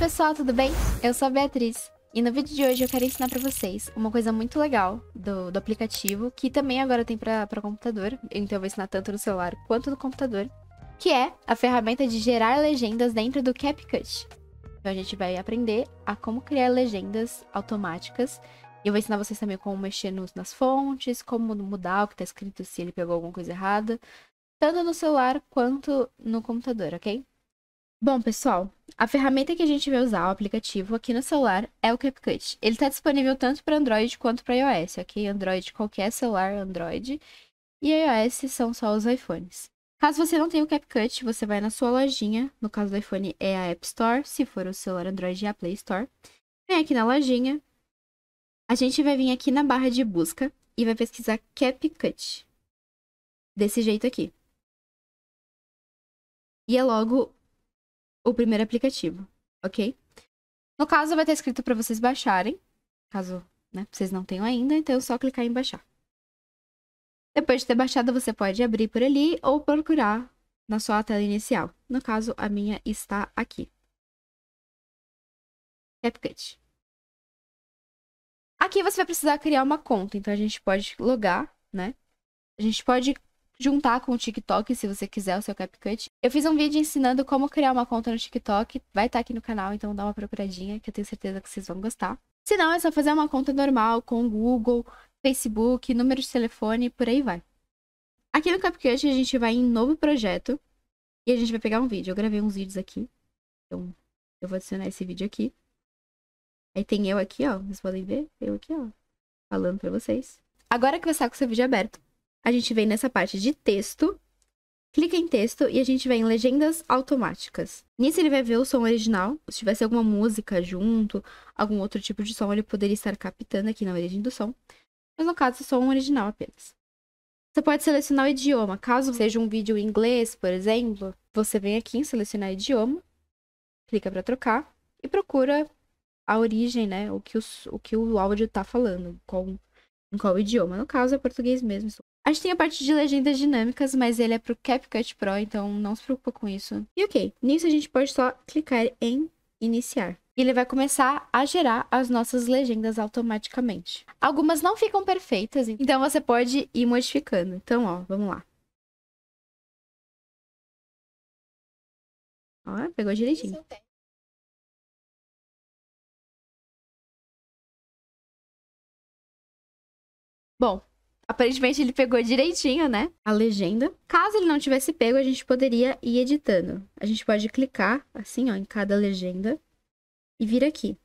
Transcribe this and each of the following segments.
pessoal, tudo bem? Eu sou a Beatriz e no vídeo de hoje eu quero ensinar para vocês uma coisa muito legal do, do aplicativo que também agora tem para computador, então eu vou ensinar tanto no celular quanto no computador, que é a ferramenta de gerar legendas dentro do CapCut. Então a gente vai aprender a como criar legendas automáticas e eu vou ensinar vocês também como mexer nos, nas fontes, como mudar o que está escrito se ele pegou alguma coisa errada, tanto no celular quanto no computador, ok? Bom, pessoal, a ferramenta que a gente vai usar, o aplicativo aqui no celular, é o CapCut. Ele está disponível tanto para Android quanto para iOS, ok? Android, qualquer celular Android. E iOS são só os iPhones. Caso você não tenha o CapCut, você vai na sua lojinha. No caso do iPhone é a App Store, se for o celular Android é a Play Store. Vem aqui na lojinha. A gente vai vir aqui na barra de busca e vai pesquisar CapCut. Desse jeito aqui. E é logo o primeiro aplicativo, ok? No caso, vai estar escrito para vocês baixarem, caso né, vocês não tenham ainda, então é só clicar em baixar. Depois de ter baixado, você pode abrir por ali ou procurar na sua tela inicial. No caso, a minha está aqui. CapCut. Aqui você vai precisar criar uma conta, então a gente pode logar, né? A gente pode juntar com o TikTok, se você quiser o seu CapCut. Eu fiz um vídeo ensinando como criar uma conta no TikTok, vai estar tá aqui no canal, então dá uma procuradinha, que eu tenho certeza que vocês vão gostar. Se não, é só fazer uma conta normal com Google, Facebook, número de telefone, por aí vai. Aqui no CapCut a gente vai em novo projeto e a gente vai pegar um vídeo. Eu gravei uns vídeos aqui, então eu vou adicionar esse vídeo aqui. Aí tem eu aqui, ó, vocês podem ver, eu aqui, ó, falando pra vocês. Agora que você está com o seu vídeo aberto, a gente vem nessa parte de texto, clica em texto e a gente vem em legendas automáticas. Nisso ele vai ver o som original, se tivesse alguma música junto, algum outro tipo de som, ele poderia estar captando aqui na origem do som, mas no caso, som original apenas. Você pode selecionar o idioma, caso seja um vídeo em inglês, por exemplo, você vem aqui em selecionar idioma, clica para trocar e procura a origem, né, o que, os, o, que o áudio está falando, qual, em qual idioma. No caso, é português mesmo, a gente tem a parte de legendas dinâmicas, mas ele é pro CapCut Pro, então não se preocupa com isso. E ok, nisso a gente pode só clicar em iniciar. E ele vai começar a gerar as nossas legendas automaticamente. Algumas não ficam perfeitas, então você pode ir modificando. Então, ó, vamos lá. Ó, pegou direitinho. Bom, Aparentemente ele pegou direitinho, né? A legenda. Caso ele não tivesse pego, a gente poderia ir editando. A gente pode clicar assim, ó, em cada legenda e vir aqui.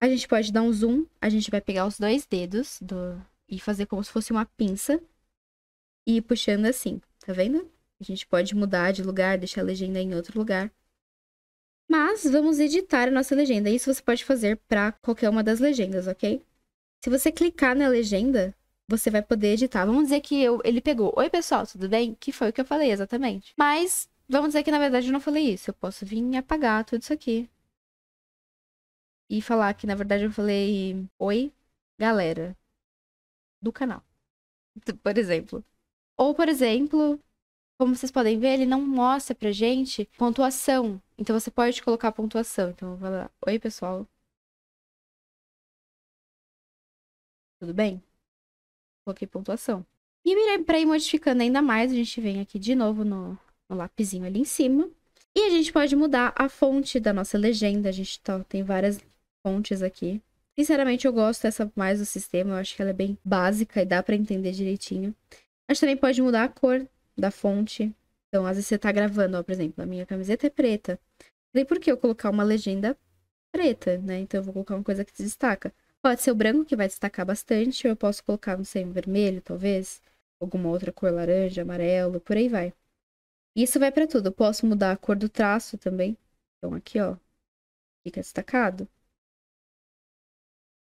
A gente pode dar um zoom, a gente vai pegar os dois dedos do e fazer como se fosse uma pinça e ir puxando assim, tá vendo? A gente pode mudar de lugar, deixar a legenda em outro lugar. Mas vamos editar a nossa legenda. Isso você pode fazer para qualquer uma das legendas, ok? Se você clicar na legenda, você vai poder editar. Vamos dizer que eu, ele pegou, oi pessoal, tudo bem? Que foi o que eu falei exatamente. Mas vamos dizer que na verdade eu não falei isso. Eu posso vir e apagar tudo isso aqui. E falar que na verdade eu falei, oi galera do canal, por exemplo. Ou, por exemplo, como vocês podem ver, ele não mostra pra gente pontuação. Então você pode colocar pontuação. Então eu vou falar oi pessoal. Tudo bem? Coloquei pontuação. E para ir modificando ainda mais, a gente vem aqui de novo no, no lapisinho ali em cima. E a gente pode mudar a fonte da nossa legenda. A gente tá, tem várias fontes aqui. Sinceramente, eu gosto dessa mais do sistema. Eu acho que ela é bem básica e dá para entender direitinho. A gente também pode mudar a cor da fonte. Então, às vezes você tá gravando, ó, por exemplo, a minha camiseta é preta. Não tem por que eu colocar uma legenda preta, né? Então, eu vou colocar uma coisa que se destaca. Pode ser o branco, que vai destacar bastante, ou eu posso colocar, não sei, um vermelho, talvez. Alguma outra cor laranja, amarelo, por aí vai. Isso vai para tudo. Eu posso mudar a cor do traço também. Então, aqui, ó. Fica destacado.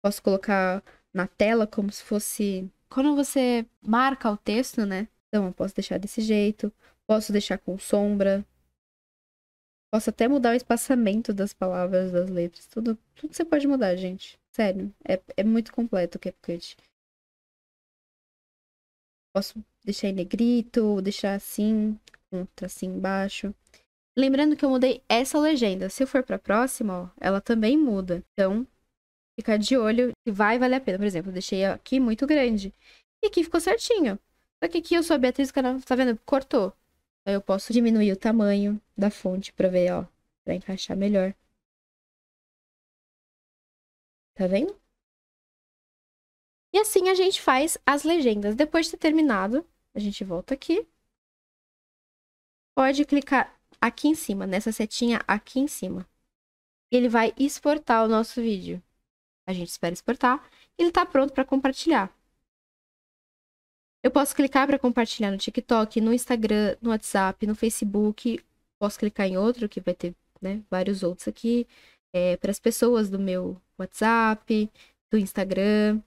Posso colocar na tela como se fosse... Quando você marca o texto, né? Então, eu posso deixar desse jeito. Posso deixar com sombra. Posso até mudar o espaçamento das palavras, das letras. Tudo, tudo você pode mudar, gente. Sério, é, é muito completo o é CapCut. Posso deixar em negrito, deixar assim, um tracinho assim, embaixo. Lembrando que eu mudei essa legenda. Se eu for pra próxima, ó, ela também muda. Então, ficar de olho que vai valer a pena. Por exemplo, eu deixei aqui muito grande. E aqui ficou certinho. Só que aqui eu sou a Beatriz Canal, tá vendo? Cortou. Aí eu posso diminuir o tamanho da fonte pra ver, ó, pra encaixar melhor. Tá vendo? E assim a gente faz as legendas. Depois de ter terminado, a gente volta aqui. Pode clicar aqui em cima, nessa setinha aqui em cima. Ele vai exportar o nosso vídeo. A gente espera exportar. Ele está pronto para compartilhar. Eu posso clicar para compartilhar no TikTok, no Instagram, no WhatsApp, no Facebook. Posso clicar em outro, que vai ter né, vários outros aqui é, para as pessoas do meu WhatsApp, do Instagram,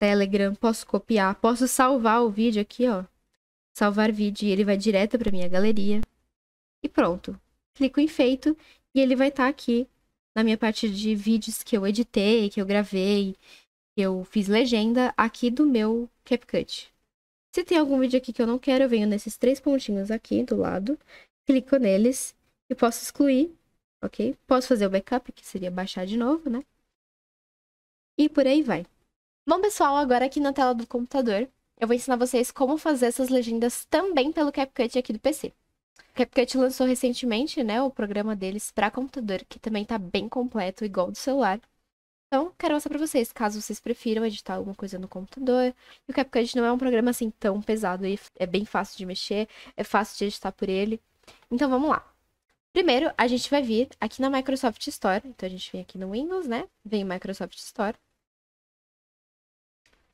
Telegram, posso copiar, posso salvar o vídeo aqui, ó. Salvar vídeo e ele vai direto para minha galeria. E pronto. Clico em feito e ele vai estar tá aqui na minha parte de vídeos que eu editei, que eu gravei, que eu fiz legenda aqui do meu CapCut. Se tem algum vídeo aqui que eu não quero, eu venho nesses três pontinhos aqui do lado, clico neles e posso excluir ok? Posso fazer o backup, que seria baixar de novo, né? E por aí vai. Bom, pessoal, agora aqui na tela do computador, eu vou ensinar vocês como fazer essas legendas também pelo CapCut aqui do PC. O CapCut lançou recentemente, né, o programa deles para computador, que também tá bem completo, igual do celular. Então, quero mostrar para vocês, caso vocês prefiram editar alguma coisa no computador. E o CapCut não é um programa assim tão pesado, e é bem fácil de mexer, é fácil de editar por ele. Então, vamos lá. Primeiro, a gente vai vir aqui na Microsoft Store. Então, a gente vem aqui no Windows, né? Vem Microsoft Store.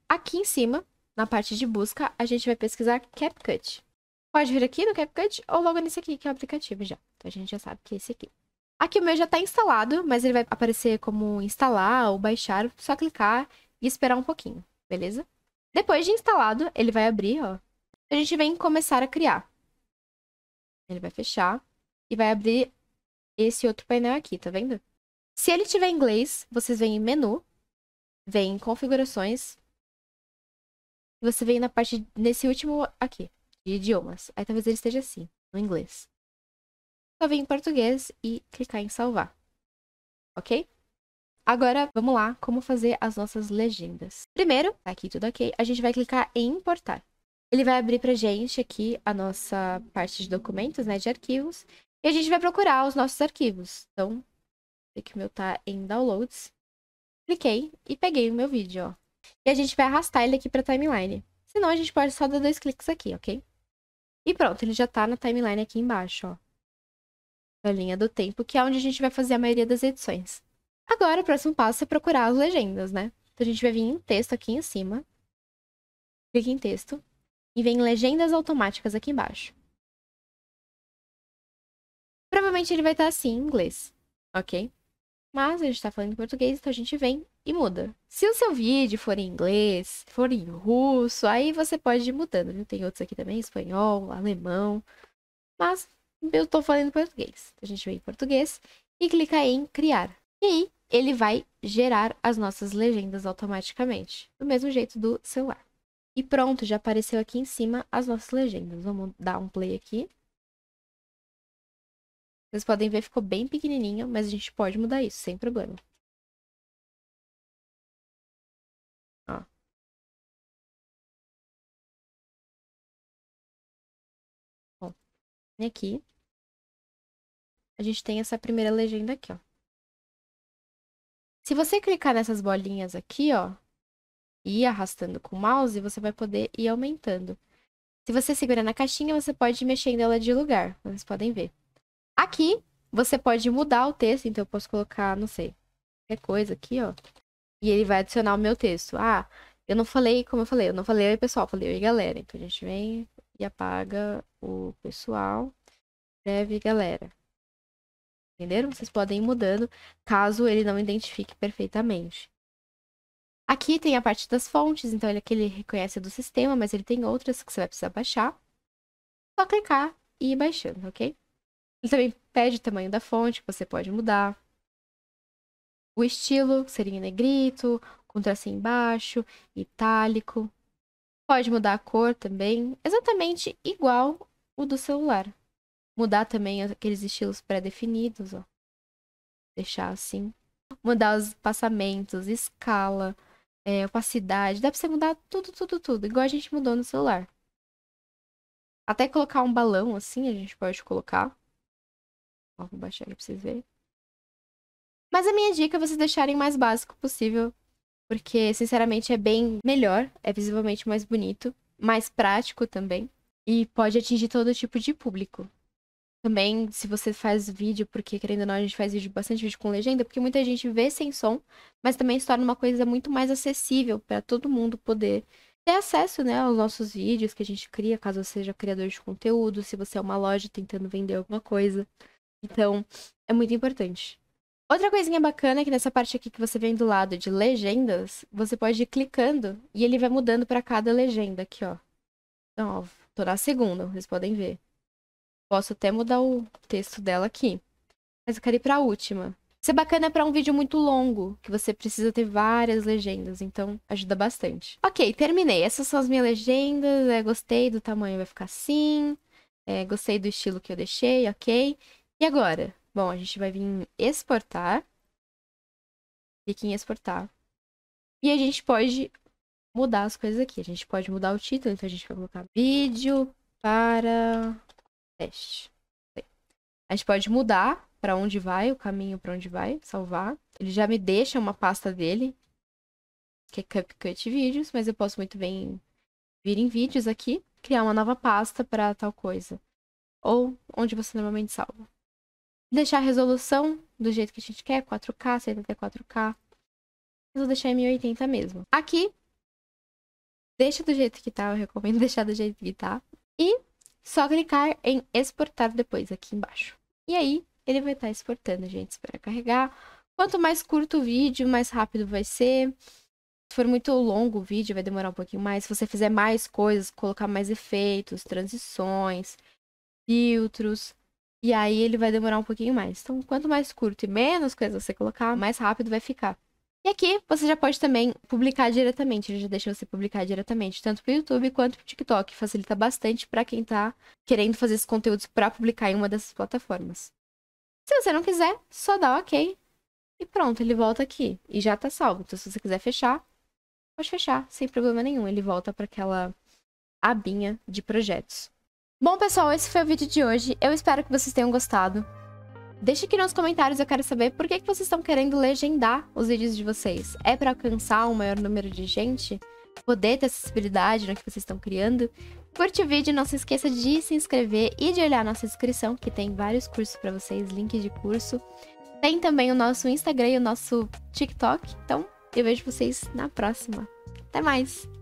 Aqui em cima, na parte de busca, a gente vai pesquisar CapCut. Pode vir aqui no CapCut ou logo nesse aqui, que é o aplicativo já. Então, a gente já sabe que é esse aqui. Aqui o meu já está instalado, mas ele vai aparecer como instalar ou baixar. Só clicar e esperar um pouquinho, beleza? Depois de instalado, ele vai abrir, ó. A gente vem começar a criar. Ele vai fechar e vai abrir esse outro painel aqui, tá vendo? Se ele tiver inglês, vocês vêm em menu, vêm em configurações, e você vem na parte, nesse último aqui, de idiomas. Aí talvez ele esteja assim, no inglês. Só vem em português e clicar em salvar, ok? Agora, vamos lá, como fazer as nossas legendas. Primeiro, tá aqui tudo ok, a gente vai clicar em importar. Ele vai abrir pra gente aqui a nossa parte de documentos, né, de arquivos, e a gente vai procurar os nossos arquivos. Então, sei que o meu tá em downloads. Cliquei e peguei o meu vídeo, ó. E a gente vai arrastar ele aqui pra timeline. Senão a gente pode só dar dois cliques aqui, ok? E pronto, ele já tá na timeline aqui embaixo, ó. Na linha do tempo, que é onde a gente vai fazer a maioria das edições. Agora, o próximo passo é procurar as legendas, né? Então, a gente vai vir em texto aqui em cima. Clique em texto. E vem legendas automáticas aqui embaixo. Provavelmente ele vai estar assim em inglês, ok? Mas a gente está falando em português, então a gente vem e muda. Se o seu vídeo for em inglês, for em russo, aí você pode ir mudando, viu? Tem outros aqui também, espanhol, alemão. Mas eu estou falando em português. Então, a gente vem em português e clica em criar. E aí ele vai gerar as nossas legendas automaticamente, do mesmo jeito do celular. E pronto, já apareceu aqui em cima as nossas legendas. Vamos dar um play aqui. Vocês podem ver, ficou bem pequenininho, mas a gente pode mudar isso, sem problema. Ó. Bom, e aqui. A gente tem essa primeira legenda aqui, ó. Se você clicar nessas bolinhas aqui, ó, e ir arrastando com o mouse, você vai poder ir aumentando. Se você segurar na caixinha, você pode ir mexendo ela de lugar, vocês podem ver. Aqui, você pode mudar o texto, então eu posso colocar, não sei, qualquer coisa aqui, ó. E ele vai adicionar o meu texto. Ah, eu não falei, como eu falei, eu não falei, oi pessoal, falei, oi galera. Então a gente vem e apaga o pessoal, escreve galera. Entenderam? Vocês podem ir mudando caso ele não identifique perfeitamente. Aqui tem a parte das fontes, então ele, aqui ele reconhece do sistema, mas ele tem outras que você vai precisar baixar. Só clicar e ir baixando, ok? Ele também pede o tamanho da fonte, que você pode mudar. O estilo, que seria negrito, com tracinho embaixo, itálico. Pode mudar a cor também, exatamente igual o do celular. Mudar também aqueles estilos pré-definidos, ó. Deixar assim. Mudar os passamentos, escala, é, opacidade. Dá pra você mudar tudo, tudo, tudo. Igual a gente mudou no celular. Até colocar um balão assim, a gente pode colocar. Ó, vou baixar aqui pra vocês verem. Mas a minha dica é vocês deixarem o mais básico possível, porque, sinceramente, é bem melhor, é visivelmente mais bonito, mais prático também, e pode atingir todo tipo de público. Também, se você faz vídeo, porque querendo ou não, a gente faz vídeo, bastante vídeo com legenda, porque muita gente vê sem som, mas também se torna uma coisa muito mais acessível para todo mundo poder ter acesso né, aos nossos vídeos que a gente cria, caso você seja criador de conteúdo, se você é uma loja tentando vender alguma coisa. Então, é muito importante. Outra coisinha bacana é que nessa parte aqui que você vem do lado de legendas, você pode ir clicando e ele vai mudando para cada legenda aqui, ó. Então, ó, tô na segunda, vocês podem ver. Posso até mudar o texto dela aqui. Mas eu quero ir para a última. Isso é bacana para um vídeo muito longo, que você precisa ter várias legendas, então ajuda bastante. Ok, terminei. Essas são as minhas legendas. É, gostei do tamanho, vai ficar assim. É, gostei do estilo que eu deixei, ok? E agora? Bom, a gente vai vir em exportar. Clique em exportar. E a gente pode mudar as coisas aqui. A gente pode mudar o título, então a gente vai colocar vídeo para teste. A gente pode mudar para onde vai, o caminho para onde vai, salvar. Ele já me deixa uma pasta dele, que é CapCut Vídeos, mas eu posso muito bem vir em vídeos aqui, criar uma nova pasta para tal coisa. Ou onde você normalmente salva deixar a resolução do jeito que a gente quer, 4K, 74K. Eu vou deixar em 1080 mesmo. Aqui, deixa do jeito que tá, eu recomendo deixar do jeito que tá. E só clicar em exportar depois aqui embaixo. E aí, ele vai estar tá exportando, gente, espera carregar. Quanto mais curto o vídeo, mais rápido vai ser. Se for muito longo o vídeo, vai demorar um pouquinho mais. Se você fizer mais coisas, colocar mais efeitos, transições, filtros, e aí ele vai demorar um pouquinho mais. Então, quanto mais curto e menos coisa você colocar, mais rápido vai ficar. E aqui você já pode também publicar diretamente, ele já deixa você publicar diretamente, tanto para o YouTube quanto para o TikTok, facilita bastante para quem está querendo fazer esses conteúdos para publicar em uma dessas plataformas. Se você não quiser, só dá OK e pronto, ele volta aqui e já está salvo. Então se você quiser fechar, pode fechar sem problema nenhum, ele volta para aquela abinha de projetos. Bom, pessoal, esse foi o vídeo de hoje. Eu espero que vocês tenham gostado. Deixe aqui nos comentários, eu quero saber por que, que vocês estão querendo legendar os vídeos de vocês. É para alcançar um maior número de gente? Poder ter acessibilidade no que vocês estão criando? Curte o vídeo, não se esqueça de se inscrever e de olhar nossa inscrição que tem vários cursos para vocês, links de curso. Tem também o nosso Instagram e o nosso TikTok. Então, eu vejo vocês na próxima. Até mais!